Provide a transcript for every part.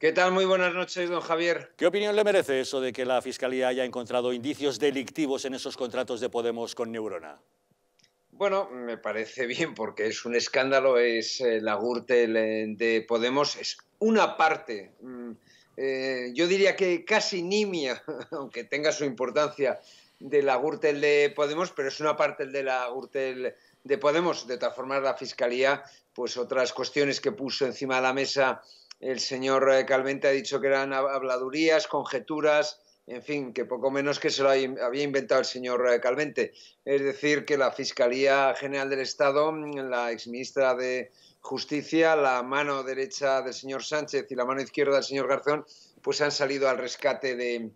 ¿Qué tal? Muy buenas noches, don Javier. ¿Qué opinión le merece eso de que la Fiscalía haya encontrado indicios delictivos en esos contratos de Podemos con Neurona? Bueno, me parece bien porque es un escándalo, es eh, la Gürtel eh, de Podemos, es una parte, mm, eh, yo diría que casi nimia, aunque tenga su importancia, de la Gürtel de Podemos, pero es una parte de la Gürtel de Podemos. De transformar la Fiscalía, pues otras cuestiones que puso encima de la mesa el señor eh, Calvente ha dicho que eran habladurías, conjeturas, en fin, que poco menos que se lo había inventado el señor eh, Calvente. Es decir, que la Fiscalía General del Estado, mm, la exministra de Justicia, la mano derecha del señor Sánchez y la mano izquierda del señor Garzón, pues han salido al rescate de,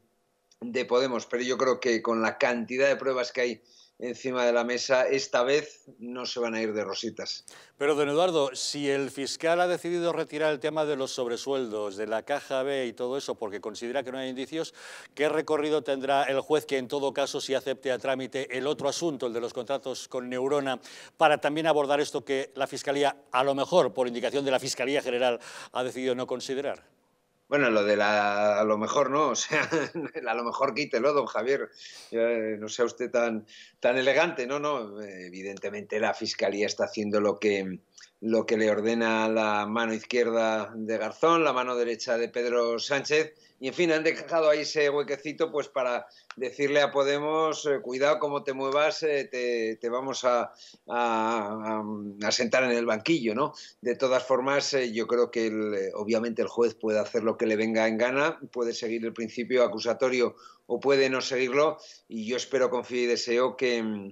de Podemos, pero yo creo que con la cantidad de pruebas que hay encima de la mesa, esta vez no se van a ir de rositas. Pero, don Eduardo, si el fiscal ha decidido retirar el tema de los sobresueldos, de la caja B y todo eso, porque considera que no hay indicios, ¿qué recorrido tendrá el juez que en todo caso si acepte a trámite el otro asunto, el de los contratos con Neurona, para también abordar esto que la Fiscalía, a lo mejor por indicación de la Fiscalía General, ha decidido no considerar? Bueno, lo de la, a lo mejor no, o sea, a lo mejor quítelo, don Javier, eh, no sea usted tan, tan elegante, no, no, eh, evidentemente la Fiscalía está haciendo lo que le ordena la mano izquierda de Garzón, la mano derecha de Pedro Sánchez, y en fin, han dejado ahí ese huequecito pues para decirle a Podemos, eh, cuidado cómo te muevas, eh, te, vamos a, sentar en el banquillo, ¿no? De todas formas, eh, yo creo que obviamente el juez puede hacer lo que le venga en gana, puede seguir el principio acusatorio o puede no seguirlo y yo espero, confío y deseo que mm,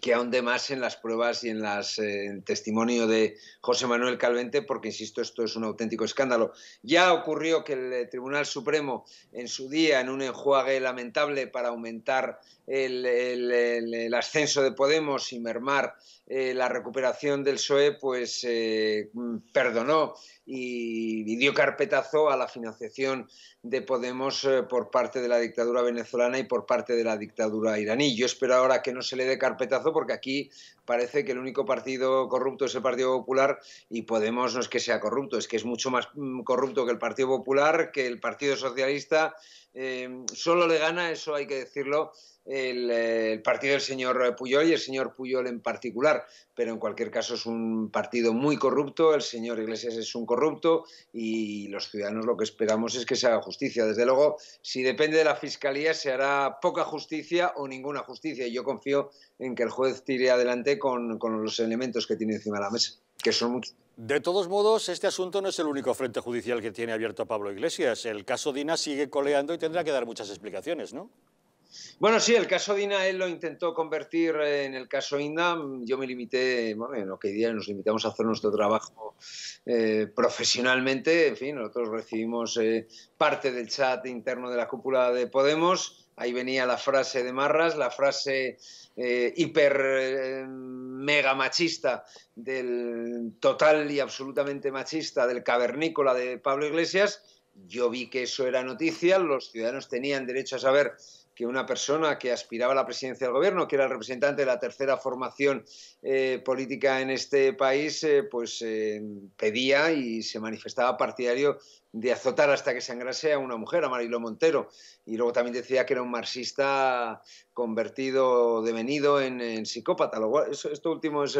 que ahonde más en las pruebas y en el eh, testimonio de José Manuel Calvente, porque, insisto, esto es un auténtico escándalo. Ya ocurrió que el eh, Tribunal Supremo, en su día, en un enjuague lamentable para aumentar el ascenso de Podemos y mermar eh, la recuperación del PSOE pues, eh, perdonó y, dio carpetazo a la financiación de Podemos eh, por parte de la dictadura venezolana y por parte de la dictadura iraní. Yo espero ahora que no se le dé carpetazo porque aquí parece que el único partido corrupto es el Partido Popular y Podemos no es que sea corrupto, es que es mucho más mm, corrupto que el Partido Popular, que el Partido Socialista. Eh, solo le gana, eso hay que decirlo, eh, el, partido del señor Puyol y el señor Puyol en particular. Pero en cualquier caso es un partido muy corrupto, el señor Iglesias es un corrupto y los ciudadanos lo que esperamos es que se haga justicia. Desde luego, si depende de la Fiscalía, se hará poca justicia o ninguna justicia. Y yo confío en que el juez tire adelante con, con los elementos que tiene encima de la mesa, que son muchos. De todos modos, este asunto no es el único frente judicial que tiene abierto Pablo Iglesias. El caso Dina sigue coleando y tendrá que dar muchas explicaciones, ¿no? Bueno, sí, el caso Dina él lo intentó convertir eh, en el caso INDA. Yo me limité, bueno, en lo que día nos limitamos a hacer nuestro trabajo eh, profesionalmente. En fin, nosotros recibimos eh, parte del chat interno de la cúpula de Podemos. Ahí venía la frase de Marras, la frase hiper mega machista del total y absolutamente machista del cavernícola de Pablo Iglesias. Yo vi que eso era noticia, los ciudadanos tenían derecho a saber que una persona que aspiraba a la presidencia del gobierno, que era el representante de la tercera formación eh, política en este país, eh, pues eh, pedía y se manifestaba partidario de azotar hasta que sangrase a una mujer, a Mariló Montero. Y luego también decía que era un marxista convertido, devenido en, psicópata. Lo cual, esto, último es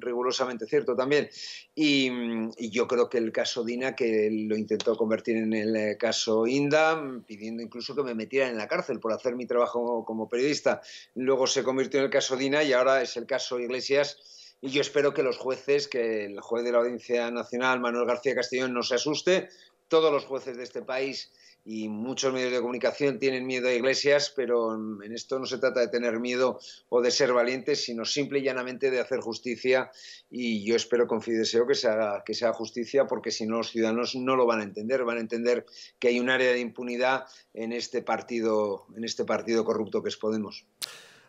rigurosamente cierto también. Y, y, yo creo que el caso Dina, que lo intentó convertir en el caso Inda, pidiendo incluso que me metieran en la cárcel por hacer mi trabajo como periodista. Luego se convirtió en el caso Dina y ahora es el caso Iglesias. Y yo espero que los jueces, que el juez de la Audiencia Nacional, Manuel García Castellón, no se asuste, todos los jueces de este país y muchos medios de comunicación tienen miedo a Iglesias, pero en esto no se trata de tener miedo o de ser valientes, sino simple y llanamente de hacer justicia. Y yo espero, confío y deseo que se, haga, que sea justicia, porque si no los ciudadanos no lo van a entender, van a entender que hay un área de impunidad en este partido, en este partido corrupto que es Podemos.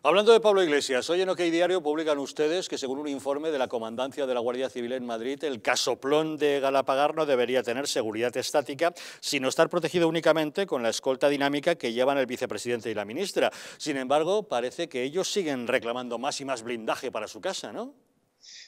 Hablando de Pablo Iglesias, hoy en OK Diario publican ustedes que según un informe de la Comandancia de la Guardia Civil en Madrid, el casoplón de Galapagar no debería tener seguridad estática, sino estar protegido únicamente con la escolta dinámica que llevan el vicepresidente y la ministra. Sin embargo, parece que ellos siguen reclamando más y más blindaje para su casa, ¿no?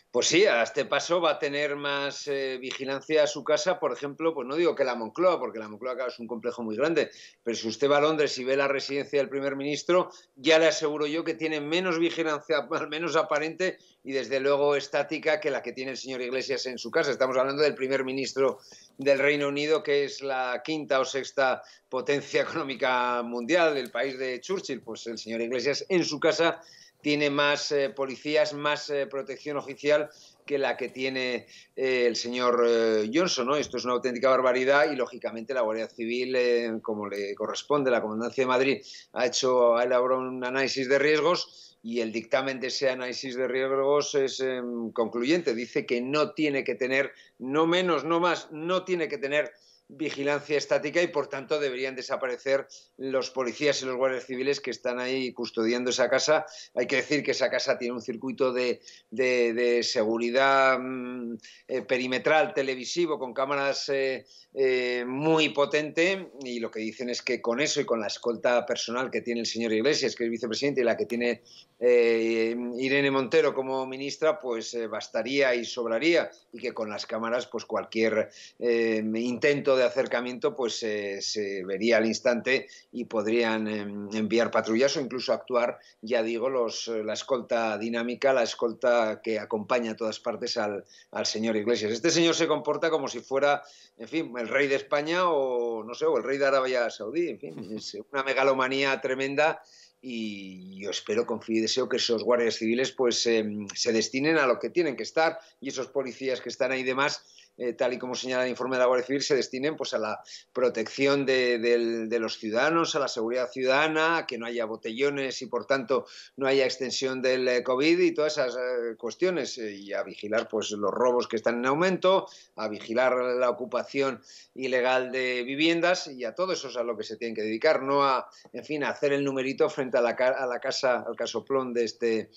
Pues sí, a este paso va a tener más eh, vigilancia a su casa, por ejemplo, pues no digo que la Moncloa, porque la Moncloa claro, es un complejo muy grande, pero si usted va a Londres y ve la residencia del primer ministro, ya le aseguro yo que tiene menos vigilancia, al menos aparente, y desde luego estática que la que tiene el señor Iglesias en su casa. Estamos hablando del primer ministro del Reino Unido, que es la quinta o sexta potencia económica mundial, del país de Churchill, pues el señor Iglesias en su casa tiene más eh, policías, más eh, protección oficial que la que tiene eh, el señor Johnson. ¿no? Esto es una auténtica barbaridad y, lógicamente, la Guardia Civil, como le corresponde, la Comandancia de Madrid, ha, hecho, ha elaborado un análisis de riesgos y el dictamen de ese análisis de riesgos es em, concluyente. Dice que no tiene que tener, no menos, no más, no tiene que tener vigilancia estática y por tanto deberían desaparecer los policías y los guardias civiles que están ahí custodiando esa casa. Hay que decir que esa casa tiene un circuito de, de, seguridad mm, eh, perimetral televisivo con cámaras eh, eh, muy potente y lo que dicen es que con eso y con la escolta personal que tiene el señor Iglesias, que es vicepresidente, y la que tiene Irene Montero como ministra, pues bastaría y sobraría y que con las cámaras pues cualquier intento de acercamiento pues se vería al instante y podrían em, enviar patrullas o incluso actuar, ya digo, la escolta dinámica, la escolta que acompaña a todas partes al, señor Iglesias. Este señor se comporta como si fuera, en fin, el rey de España o, no sé, o el rey de Arabia Saudí, en fin, es una megalomanía tremenda y yo espero, confío y deseo que esos guardias civiles pues em, se destinen a lo que tienen que estar y esos policías que están ahí demás eh, tal y como señala el informe de la Guardia Civil, se destinen pues, a la protección de, los ciudadanos, a la seguridad ciudadana, a que no haya botellones y, por tanto, no haya extensión del eh, COVID y todas esas eh, cuestiones, y a vigilar pues, los robos que están en aumento, a vigilar la ocupación ilegal de viviendas y a todo eso es a lo que se tienen que dedicar, no a, en fin, a hacer el numerito frente a la, casa, al casoplón de este,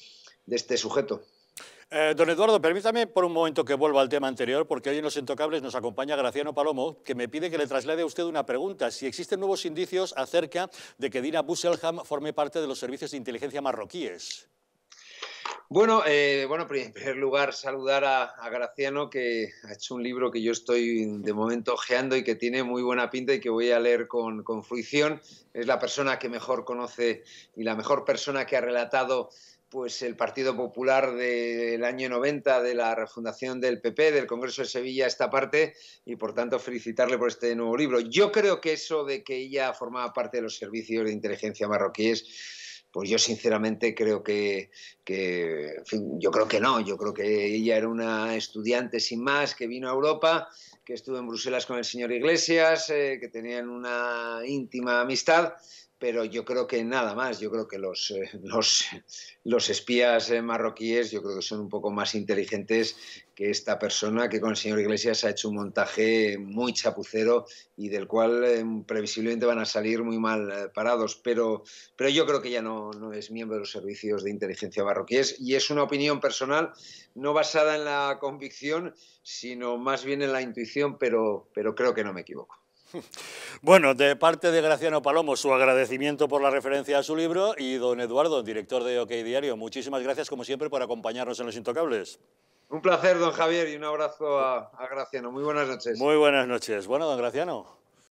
este sujeto. Eh, don Eduardo, permítame por un momento que vuelva al tema anterior, porque hoy en Los Intocables nos acompaña Graciano Palomo, que me pide que le traslade a usted una pregunta. Si existen nuevos indicios acerca de que Dina Busselham forme parte de los servicios de inteligencia marroquíes. Bueno, eh, bueno, en primer lugar saludar a, Graciano que ha hecho un libro que yo estoy de momento ojeando y que tiene muy buena pinta y que voy a leer con, con fruición. Es la persona que mejor conoce y la mejor persona que ha relatado pues el Partido Popular del año 90 de la refundación del PP, del Congreso de Sevilla, esta parte, y por tanto felicitarle por este nuevo libro. Yo creo que eso de que ella formaba parte de los servicios de inteligencia marroquíes, pues yo sinceramente creo que, yo creo que no, yo creo que ella era una estudiante sin más que vino a Europa, que estuvo en Bruselas con el señor Iglesias, eh, que tenían una íntima amistad pero yo creo que nada más, yo creo que los, eh, los, espías eh, marroquíes yo creo que son un poco más inteligentes que esta persona que con el señor Iglesias ha hecho un montaje muy chapucero y del cual eh, previsiblemente van a salir muy mal parados, pero, pero yo creo que ya no, no es miembro de los servicios de inteligencia marroquíes y es una opinión personal no basada en la convicción, sino más bien en la intuición, pero, pero creo que no me equivoco. Bueno, de parte de Graciano Palomo, su agradecimiento por la referencia a su libro y don Eduardo, director de OK Diario, muchísimas gracias como siempre por acompañarnos en Los Intocables. Un placer, don Javier, y un abrazo a, Graciano. Muy buenas noches. Muy buenas noches. Bueno, don Graciano,